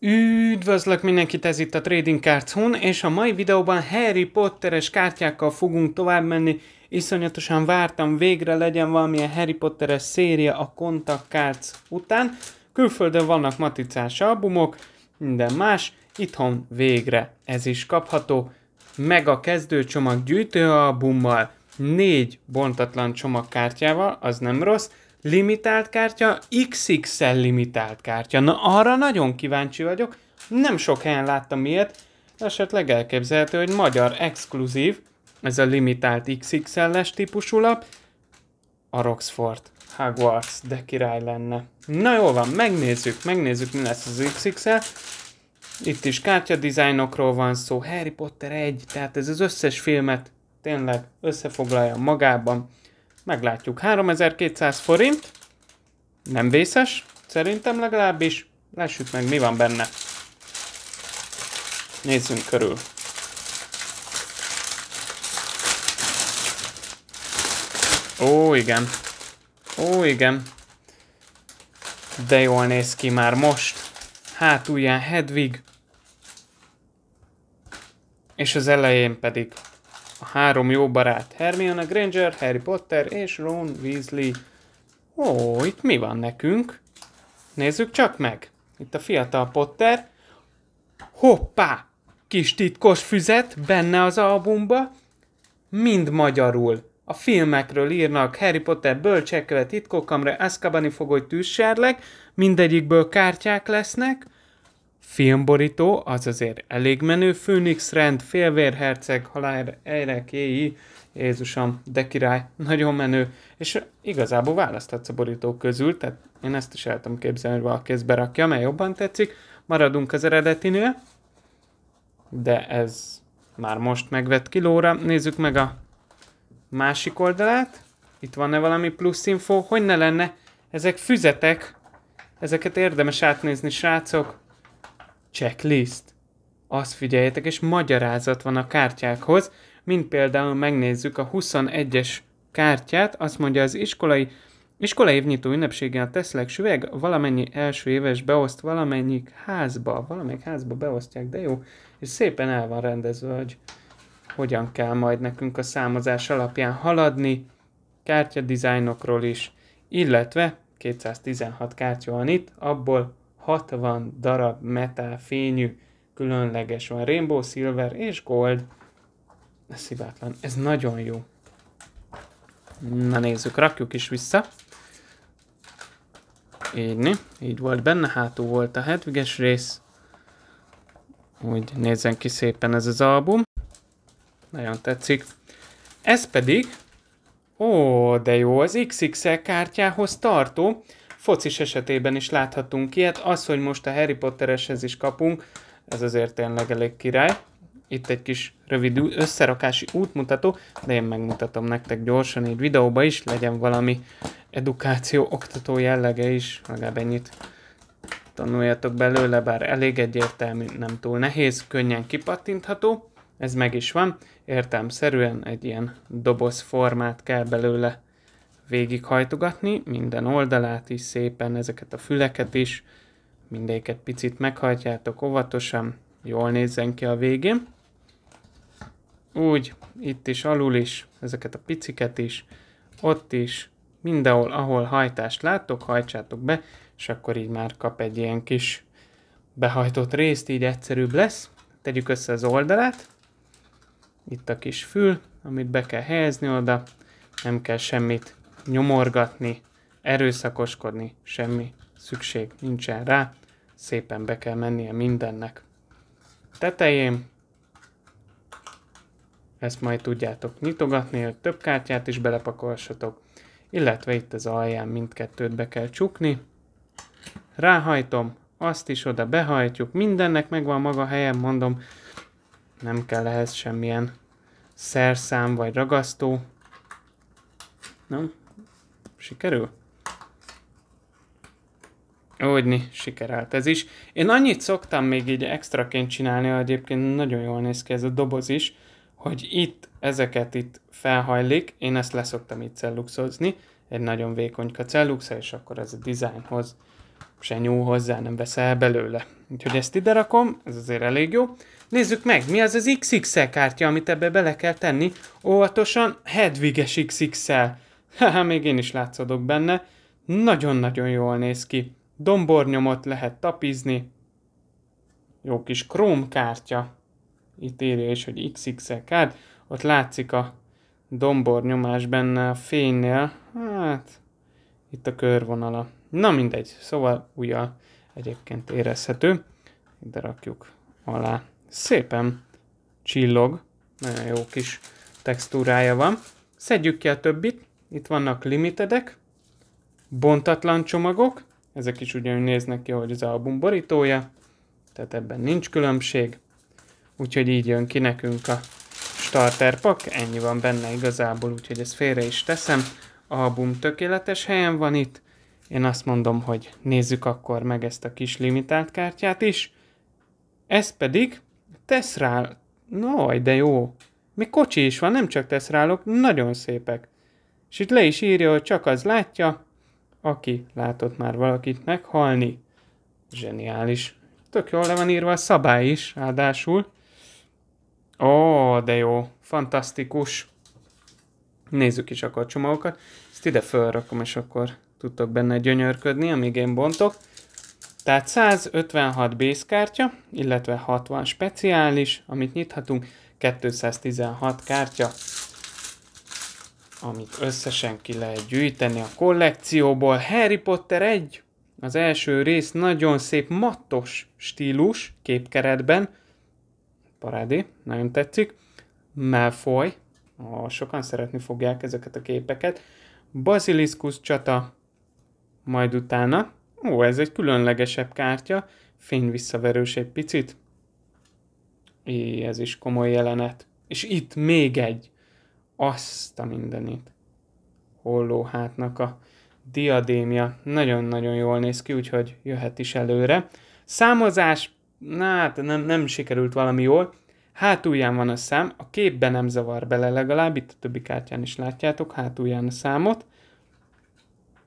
Üdvözlök mindenkit, ez itt a Trading Cards Hun, és a mai videóban Harry Potteres kártyákkal fogunk tovább menni. Iszonyatosan vártam, végre legyen valamilyen Harry Potteres széria a Contact Cards után. Külföldön vannak maticás albumok, minden más, itthon végre ez is kapható. Meg a kezdőcsomag gyűjtőalbummal, négy bontatlan csomagkártyával, az nem rossz, limitált kártya, XXL limitált kártya. Na arra nagyon kíváncsi vagyok, nem sok helyen láttam ilyet, esetleg elképzelhető, hogy magyar exkluzív, ez a limitált XXL-es típusú lap, a Roxford Hogwarts, de király lenne. Na jó van, megnézzük, megnézzük mi lesz az XXL. Itt is kártya dizájnokról van szó, Harry Potter 1, tehát ez az összes filmet tényleg összefoglalja magában meglátjuk. 3200 forint, nem vészes, szerintem legalábbis. Lássuk meg, mi van benne. Nézzünk körül. Ó, igen. Ó, igen. De jól néz ki már most. Hátulján Hedwig. És az elején pedig a három jó barát. Hermione Granger, Harry Potter és Ron Weasley. Ó, itt mi van nekünk? Nézzük csak meg. Itt a fiatal Potter. Hoppá! Kis titkos füzet benne az albumba. Mind magyarul. A filmekről írnak Harry Potter bölcsekköve, titkokamra, Azkabani fogoly tűzsárleg, mindegyikből kártyák lesznek, filmborító, az azért elég menő, Phoenix Rend, Félvérherceg, Halál Ejrekéi, Jézusom, de király, nagyon menő, és igazából választhatsz a borítók közül, tehát én ezt is el tudom képzelni, hogy valaki ezt berakja, mert jobban tetszik, maradunk az eredetinél, de ez már most megvett kilóra, nézzük meg a másik oldalát, itt van-e valami plusz info, hogy ne lenne, ezek füzetek, ezeket érdemes átnézni, srácok, checklist. Azt figyeljetek, és magyarázat van a kártyákhoz, mint például megnézzük a 21-es kártyát, azt mondja az iskolai Iskola évnyitó ünnepségen a teszlek süveg valamennyi első éves beoszt valamelyik házba, valamelyik házba beosztják, de jó, és szépen el van rendezve, hogy hogyan kell majd nekünk a számozás alapján haladni, kártya dizájnokról is, illetve 216 kártya van itt, abból 60 darab metal fényű különleges van, Rainbow Silver és Gold. Ez hibátlan, ez nagyon jó. Na nézzük, rakjuk is vissza. Így, így volt benne, hátul volt a hetviges rész. Úgy nézzen ki szépen ez az album. Nagyon tetszik. Ez pedig, ó, de jó, az XXL kártyához tartó, Focis esetében is láthatunk ilyet. Az, hogy most a Harry Pottereshez is kapunk, ez azért tényleg elég király. Itt egy kis rövid összerakási útmutató, de én megmutatom nektek gyorsan így videóba is, legyen valami edukáció, oktató jellege is, legalább ennyit tanuljatok belőle, bár elég egyértelmű, nem túl nehéz, könnyen kipattintható, ez meg is van, értelmszerűen egy ilyen doboz formát kell belőle végighajtogatni, minden oldalát is szépen, ezeket a füleket is, mindéket picit meghajtjátok óvatosan, jól nézzen ki a végén. Úgy, itt is, alul is, ezeket a piciket is, ott is, mindenhol, ahol hajtást láttok, hajtsátok be, és akkor így már kap egy ilyen kis behajtott részt, így egyszerűbb lesz. Tegyük össze az oldalát, itt a kis fül, amit be kell helyezni oda, nem kell semmit nyomorgatni, erőszakoskodni, semmi szükség nincsen rá, szépen be kell mennie mindennek. Tetején ezt majd tudjátok nyitogatni, hogy több kártyát is belepakolhassatok, illetve itt az alján mindkettőt be kell csukni. Ráhajtom, azt is oda behajtjuk, mindennek megvan maga helyen, mondom, nem kell ehhez semmilyen szerszám vagy ragasztó. Nem? Sikerül? Úgyni, sikerelt ez is. Én annyit szoktam még így extraként csinálni, hogy egyébként nagyon jól néz ki ez a doboz is, hogy itt ezeket itt felhajlik, én ezt leszoktam itt celluxozni, egy nagyon vékony celluxa, és akkor ez a dizájnhoz se nyúl hozzá, nem veszel belőle. Úgyhogy ezt ide rakom, ez azért elég jó. Nézzük meg, mi az az XXL kártya, amit ebbe bele kell tenni. Óvatosan, Hedviges XXL Haha, még én is látszadok benne. Nagyon-nagyon jól néz ki. Dombornyomot lehet tapizni. Jó kis króm kártya. Itt írja is, hogy XXL e kárt. Ott látszik a dombornyomás benne a fénynél. Hát, itt a körvonala. Na mindegy, szóval újjal egyébként érezhető. Ide rakjuk alá. Szépen csillog, nagyon jó kis textúrája van. Szedjük ki a többit itt vannak limitedek, bontatlan csomagok, ezek is ugyanúgy néznek ki, hogy az album borítója, tehát ebben nincs különbség, úgyhogy így jön ki nekünk a starter pak. ennyi van benne igazából, úgyhogy ezt félre is teszem, a album tökéletes helyen van itt, én azt mondom, hogy nézzük akkor meg ezt a kis limitált kártyát is, ez pedig tesz rá, no, de jó, még kocsi is van, nem csak tesz rálok, nagyon szépek. És itt le is írja, hogy csak az látja, aki látott már valakit meghalni. Zseniális. Tök jól le van írva a szabály is, ráadásul. Ó, de jó. Fantasztikus. Nézzük is akkor a csomagokat. Ezt ide felrakom, és akkor tudtok benne gyönyörködni, amíg én bontok. Tehát 156 kártya, illetve 60 speciális, amit nyithatunk, 216 kártya amit összesen ki lehet gyűjteni a kollekcióból. Harry Potter 1, az első rész nagyon szép mattos stílus képkeretben, parádi, nagyon tetszik, Malfoy, oh, sokan szeretni fogják ezeket a képeket, Basiliskus csata, majd utána, ó, ez egy különlegesebb kártya, fény visszaverős egy picit, Í, ez is komoly jelenet. És itt még egy, azt a mindenit. hátnak a diadémia nagyon-nagyon jól néz ki, úgyhogy jöhet is előre. Számozás, na, hát nem, nem sikerült valami jól. Hátulján van a szám, a képben nem zavar bele legalább, itt a többi kártyán is látjátok, hátulján a számot.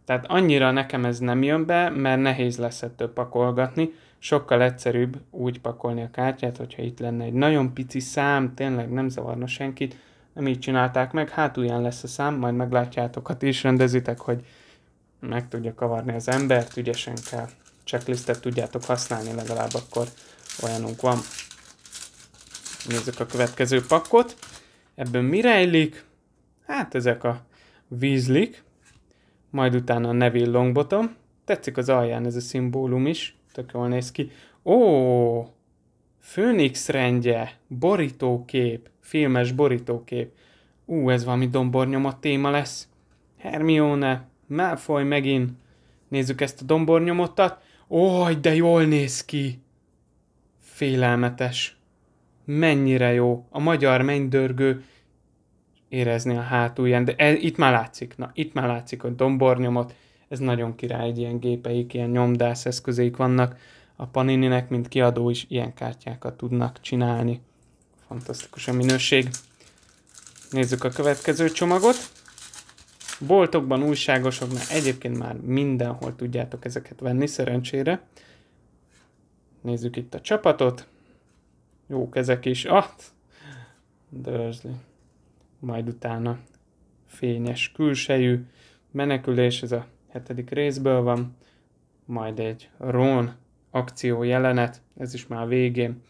Tehát annyira nekem ez nem jön be, mert nehéz lesz ettől pakolgatni. Sokkal egyszerűbb úgy pakolni a kártyát, hogyha itt lenne egy nagyon pici szám, tényleg nem zavarna senkit, nem így csinálták meg, hát ilyen lesz a szám, majd meglátjátok, ha hát ti is rendezitek, hogy meg tudja kavarni az embert, ügyesen kell checklistet tudjátok használni, legalább akkor olyanunk van. Nézzük a következő pakkot. Ebből mi rejlik? Hát ezek a vízlik, majd utána a Neville Longbottom. Tetszik az alján ez a szimbólum is, tök jól néz ki. Ó, Főnix rendje, borítókép, Filmes borítókép. Ú, ez valami dombornyomat téma lesz. Hermione, Malfoy megint. Nézzük ezt a dombornyomottat. Oj, de jól néz ki! Félelmetes. Mennyire jó. A magyar mennydörgő érezni a hátulján, de e, itt már látszik, na, itt már látszik a dombornyomot. Ez nagyon király, egy ilyen gépeik, ilyen nyomdász eszközeik vannak. A Panininek, mint kiadó is ilyen kártyákat tudnak csinálni. Fantasztikus a minőség. Nézzük a következő csomagot. Boltokban, újságosoknál egyébként már mindenhol tudjátok ezeket venni, szerencsére. Nézzük itt a csapatot. Jó ezek is. Ah, dörzli. Majd utána fényes külsejű menekülés, ez a hetedik részből van. Majd egy Ron akció jelenet, ez is már a végén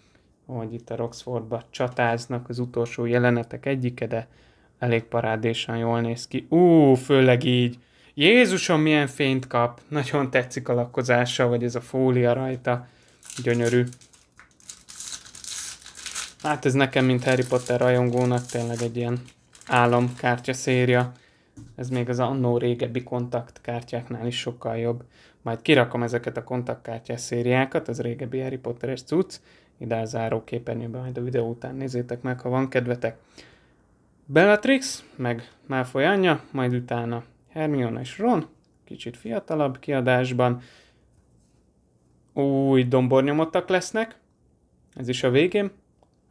hogy itt a Roxfordba csatáznak az utolsó jelenetek egyike, de elég parádésan jól néz ki. Ú, főleg így. Jézusom, milyen fényt kap. Nagyon tetszik a lakkozása, vagy ez a fólia rajta. Gyönyörű. Hát ez nekem, mint Harry Potter rajongónak tényleg egy ilyen álomkártya széria. Ez még az annó régebbi kontaktkártyáknál is sokkal jobb. Majd kirakom ezeket a kontaktkártyás szériákat, az régebbi Harry Potteres cucc, ide a záró képernyőbe, majd a videó után nézzétek meg, ha van kedvetek. Bellatrix, meg Malfoy anyja, majd utána Hermione és Ron, kicsit fiatalabb kiadásban. Új dombornyomottak lesznek, ez is a végén.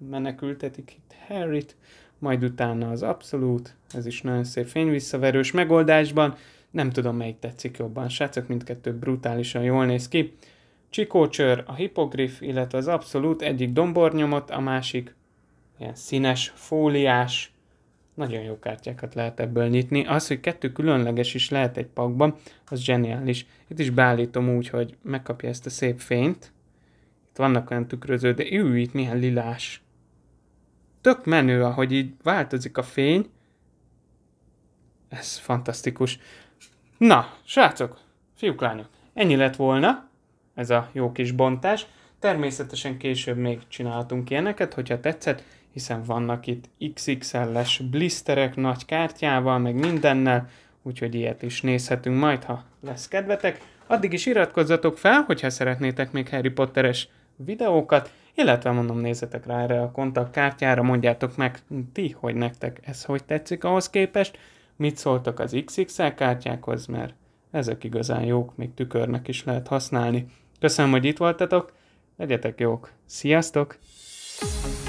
Menekültetik itt Harryt, majd utána az abszolút, ez is nagyon szép fényvisszaverős megoldásban. Nem tudom, melyik tetszik jobban, srácok, mindkettő brutálisan jól néz ki. Csikócsör, a hipogrif, illetve az abszolút egyik dombornyomot, a másik ilyen színes, fóliás, nagyon jó kártyákat lehet ebből nyitni. Az, hogy kettő különleges is lehet egy pakban, az zseniális. Itt is beállítom úgy, hogy megkapja ezt a szép fényt. Itt vannak olyan tükröző, de ő itt milyen lilás. Tök menő, ahogy így változik a fény. Ez fantasztikus. Na, srácok, fiúk, lányok, ennyi lett volna ez a jó kis bontás. Természetesen később még csináltunk ilyeneket, hogyha tetszett, hiszen vannak itt XXL-es blisterek nagy kártyával, meg mindennel, úgyhogy ilyet is nézhetünk majd, ha lesz kedvetek. Addig is iratkozzatok fel, hogyha szeretnétek még Harry Potteres videókat, illetve mondom, nézzetek rá erre a kontaktkártyára, mondjátok meg ti, hogy nektek ez hogy tetszik ahhoz képest, mit szóltak az XXL kártyákhoz, mert ezek igazán jók, még tükörnek is lehet használni. Köszönöm, hogy itt voltatok, legyetek jók. Sziasztok! thank you